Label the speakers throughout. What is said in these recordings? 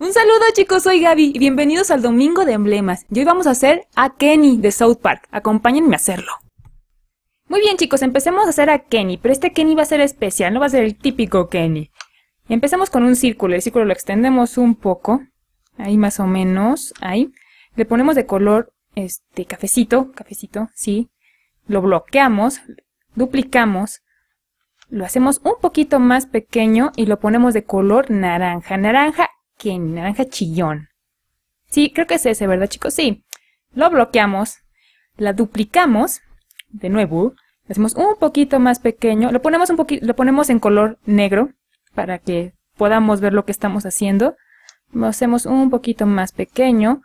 Speaker 1: Un saludo chicos, soy Gaby y bienvenidos al Domingo de Emblemas. Y hoy vamos a hacer a Kenny de South Park. Acompáñenme a hacerlo. Muy bien chicos, empecemos a hacer a Kenny, pero este Kenny va a ser especial, no va a ser el típico Kenny. Empezamos con un círculo, el círculo lo extendemos un poco, ahí más o menos, ahí. Le ponemos de color este cafecito, cafecito, sí. Lo bloqueamos, duplicamos, lo hacemos un poquito más pequeño y lo ponemos de color naranja. Naranja que naranja chillón. Sí, creo que es ese, ¿verdad, chicos? Sí. Lo bloqueamos, la duplicamos, de nuevo, hacemos un poquito más pequeño, lo ponemos, un lo ponemos en color negro para que podamos ver lo que estamos haciendo. Lo hacemos un poquito más pequeño,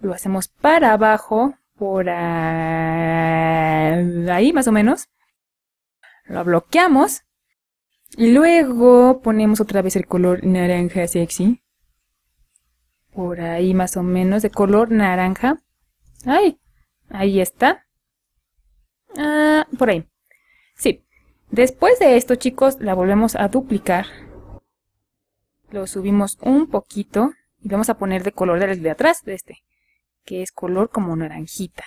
Speaker 1: lo hacemos para abajo, por ahí más o menos. Lo bloqueamos. Y luego ponemos otra vez el color naranja sexy por ahí más o menos, de color naranja. ¡Ay! Ahí está. Ah, por ahí. Sí. Después de esto, chicos, la volvemos a duplicar. Lo subimos un poquito y vamos a poner de color el de atrás, de este, que es color como naranjita.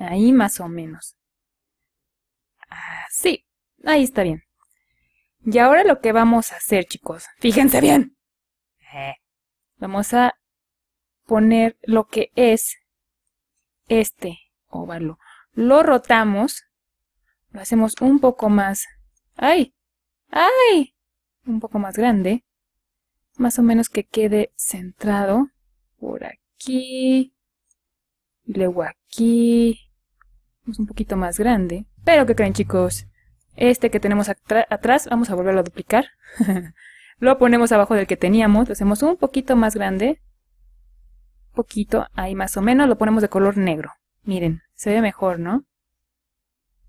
Speaker 1: Ahí más o menos. Así. Ah, ahí está bien. Y ahora lo que vamos a hacer, chicos, fíjense bien. Eh. Vamos a poner lo que es este óvalo. Lo rotamos, lo hacemos un poco más... ¡Ay! ¡Ay! Un poco más grande. Más o menos que quede centrado por aquí. Y luego aquí. un poquito más grande. Pero que creen chicos? Este que tenemos atrás, vamos a volverlo a duplicar. lo ponemos abajo del que teníamos, lo hacemos un poquito más grande poquito, ahí más o menos, lo ponemos de color negro. Miren, se ve mejor, ¿no?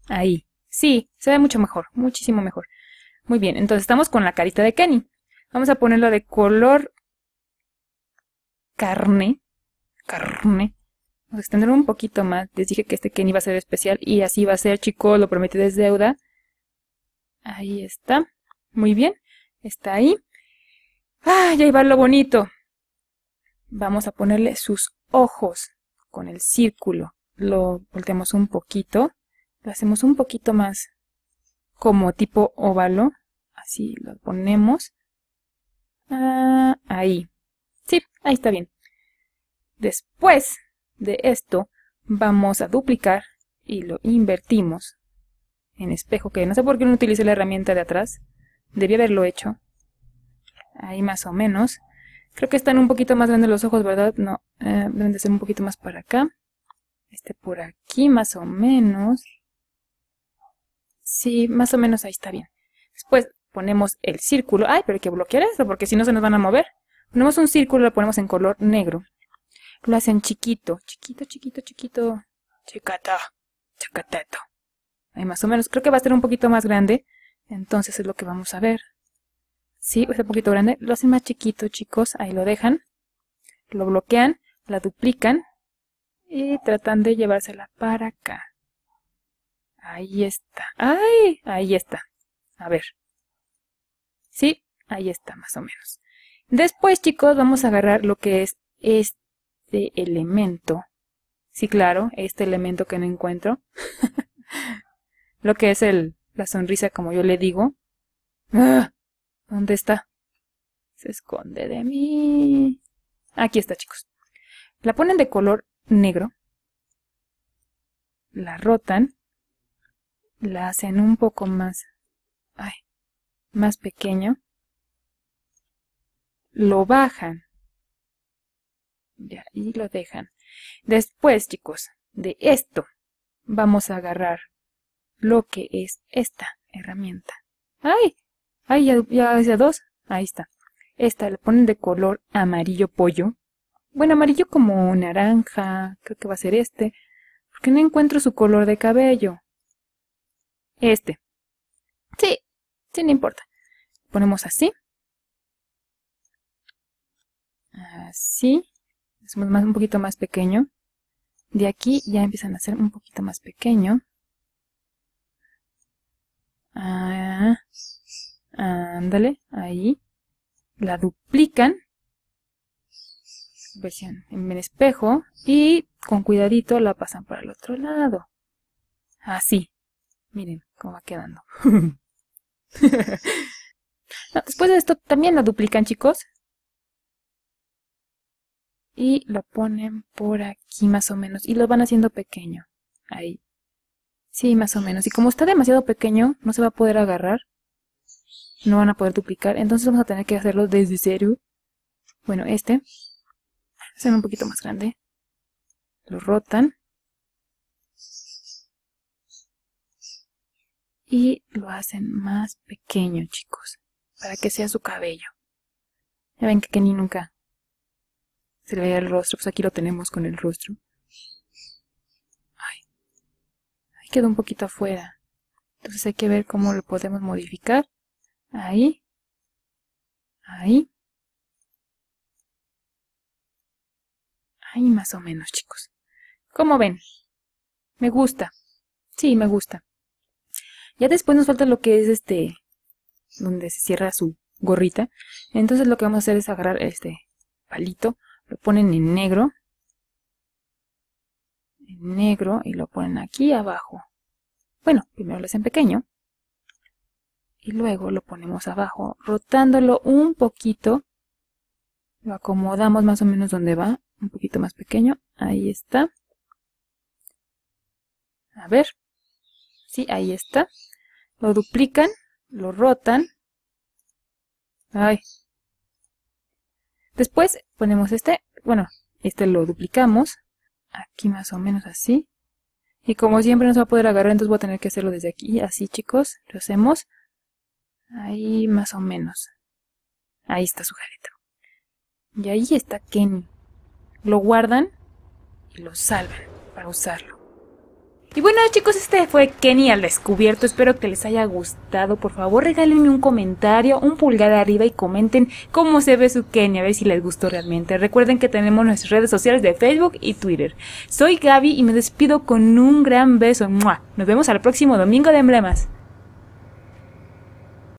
Speaker 1: Ahí. Sí, se ve mucho mejor, muchísimo mejor. Muy bien, entonces estamos con la carita de Kenny. Vamos a ponerlo de color carne. Carne. Vamos a extenderlo un poquito más. Les dije que este Kenny va a ser especial y así va a ser, chicos, lo prometí desde deuda. Ahí está. Muy bien. Está ahí. ¡Ah! Ya iba lo bonito vamos a ponerle sus ojos con el círculo. Lo volteamos un poquito, lo hacemos un poquito más como tipo óvalo, así lo ponemos. Ah, ahí. Sí, ahí está bien. Después de esto, vamos a duplicar y lo invertimos en espejo, que no sé por qué no utilice la herramienta de atrás. Debí haberlo hecho. Ahí más o menos. Creo que están un poquito más grandes los ojos, ¿verdad? No, eh, deben de ser un poquito más para acá. Este por aquí, más o menos. Sí, más o menos ahí está bien. Después ponemos el círculo. Ay, pero hay que bloquear eso porque si no se nos van a mover. Ponemos un círculo, lo ponemos en color negro. Lo hacen chiquito, chiquito, chiquito, chiquito. Chicata, chicateto. Ahí más o menos. Creo que va a ser un poquito más grande. Entonces es lo que vamos a ver. ¿sí? Está un poquito grande. Lo hacen más chiquito, chicos. Ahí lo dejan. Lo bloquean, la duplican y tratan de llevársela para acá. Ahí está. ¡Ay! Ahí está. A ver. Sí, ahí está, más o menos. Después, chicos, vamos a agarrar lo que es este elemento. Sí, claro, este elemento que no encuentro. lo que es el, la sonrisa, como yo le digo. ¡Ah! ¿Dónde está? Se esconde de mí. Aquí está, chicos. La ponen de color negro. La rotan. La hacen un poco más... Ay, más pequeño. Lo bajan. Ya, y lo dejan. Después, chicos, de esto vamos a agarrar lo que es esta herramienta. ¡Ay! Ahí ya, ya dos. Ahí está. Esta la ponen de color amarillo pollo. Bueno, amarillo como naranja. Creo que va a ser este. Porque no encuentro su color de cabello. Este. Sí, sí, no importa. Ponemos así. Así. Hacemos más, un poquito más pequeño. De aquí ya empiezan a ser un poquito más pequeño. Ándale, ahí. La duplican. Vean, pues en el espejo. Y con cuidadito la pasan para el otro lado. Así. Miren cómo va quedando. después de esto también la duplican, chicos. Y lo ponen por aquí más o menos. Y lo van haciendo pequeño. Ahí. Sí, más o menos. Y como está demasiado pequeño, no se va a poder agarrar no van a poder duplicar, entonces vamos a tener que hacerlo desde cero. Bueno, este, hacen un poquito más grande, lo rotan y lo hacen más pequeño, chicos, para que sea su cabello. Ya ven que ni nunca se le veía el rostro, pues aquí lo tenemos con el rostro. ahí quedó un poquito afuera. Entonces hay que ver cómo lo podemos modificar ahí, ahí. Ahí más o menos, chicos. ¿Cómo ven? Me gusta. Sí, me gusta. Ya después nos falta lo que es este, donde se cierra su gorrita. Entonces lo que vamos a hacer es agarrar este palito, lo ponen en negro, en negro y lo ponen aquí abajo. Bueno, primero lo hacen pequeño y luego lo ponemos abajo rotándolo un poquito. Lo acomodamos más o menos donde va, un poquito más pequeño. Ahí está. A ver. Sí, ahí está. Lo duplican, lo rotan. Ay. Después ponemos este, bueno, este lo duplicamos. Aquí más o menos así. Y como siempre nos va a poder agarrar, entonces voy a tener que hacerlo desde aquí, así chicos, lo hacemos. Ahí más o menos. Ahí está su jarito. Y ahí está Kenny. Lo guardan y lo salvan para usarlo. Y bueno chicos, este fue Kenny al descubierto, espero que les haya gustado, por favor regálenme un comentario, un pulgar arriba y comenten cómo se ve su Kenny, a ver si les gustó realmente. Recuerden que tenemos nuestras redes sociales de Facebook y Twitter. Soy Gaby y me despido con un gran beso, ¡Mua! nos vemos al próximo domingo de emblemas.